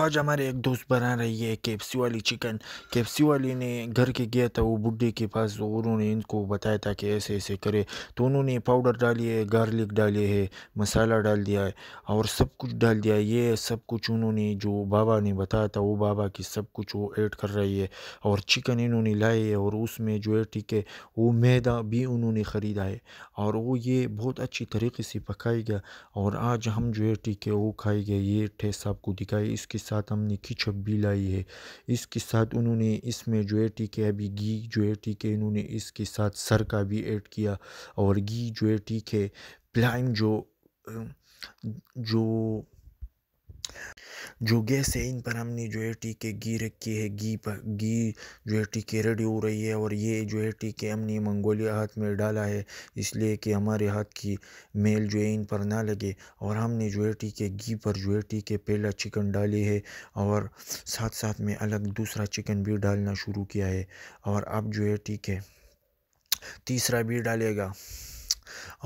आज हमारे एक दोस्त बना रही है के वाली चिकन के वाली ने घर के गया था वो बुढ़े के पास और उन्होंने इनको बताया था कि ऐसे ऐसे करे तो उन्होंने पाउडर डाली है गार्लिक डाले है मसाला डाल दिया है और सब कुछ डाल दिया ये सब कुछ उन्होंने जो बाबा ने बताया था वो बाबा की सब कुछ वो ऐड कर रही है और चिकन इन्होंने लाई है और उसमें जो है ठीक है वो मैदा भी उन्होंने ख़रीदा है और वो ये बहुत अच्छी तरीके से पकाई गया और आज हम जो है ठीक है वो खाई गए ये ठेस आपको दिखाई इसके साथ हमने खिचप भी लाई है इसके साथ उन्होंने इसमें जो है ठीक है अभी घी जो है ठीक है इन्होंने इसके साथ सर का भी ऐड किया और घी जो है ठीक है प्लाइम जो जो जो गैस है इन पर हमने जो है टीके घी रखी है घी पर घी जो है टीके रेडी हो रही है और ये जो है टीके हमने मंगोलिया हाथ में डाला है इसलिए कि हमारे हाथ की मेल जो है इन पर ना लगे और हमने जो है टीके घी पर जो है टीके पहला चिकन डाले है और साथ साथ में अलग दूसरा चिकन भी डालना शुरू किया है और अब जो है टीके तीसरा भी डालेगा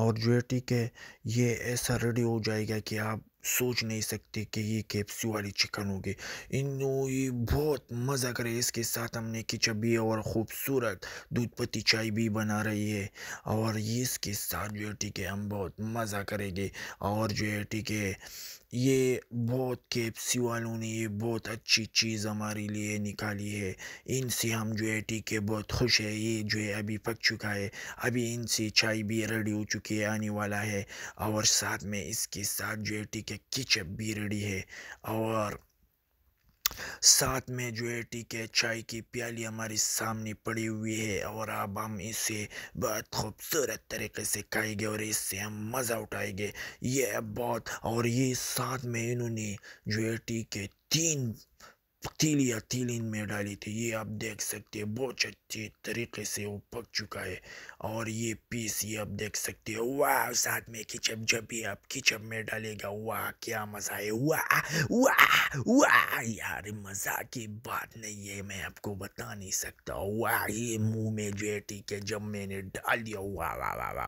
और जो है टीके ये ऐसा रेडी हो जाएगा कि आप सोच नहीं सकते कि ये केप्सी वाली चिकन होगी इन ये बहुत मज़ा करे इसके साथ हमने किचबी और ख़ूबसूरत दूध पत्ती चाय भी बना रही है और ये इसके साथ जो है ठीक है हम बहुत मज़ा करेंगे और जो है ठीक है ये बहुत के वालों ने ये बहुत अच्छी चीज़ हमारे लिए निकाली है इनसे हम जो है टी के बहुत खुश है ये जो है अभी पक चुका है अभी इनसे चाय भी रेडी हो चुकी है आने वाला है और साथ में इसके साथ जो है टी के किचप भी रेडी है और साथ में जो है ठीक है चाय की प्याली हमारे सामने पड़ी हुई है और अब हम इसे बहुत खूबसूरत तरीके से खाएंगे और इससे हम मज़ा उठाएंगे ये बहुत और ये साथ में इन्होंने जो है ठीक है तीन पतीली तीली में डाली थी ये आप देख सकते हैं बहुत अच्छे तरीके से वो पक चुका है और ये पीस ये आप देख सकते हैं वाह साथ में किचप जब भी आप किचप में डालेगा वाह क्या मज़ा है वाह वाह वाह यार मज़ा की बात नहीं है मैं आपको बता नहीं सकता वाह ये मुंह में जो है ठीक है जब मैंने डाल दिया वाह वाह वाह वाह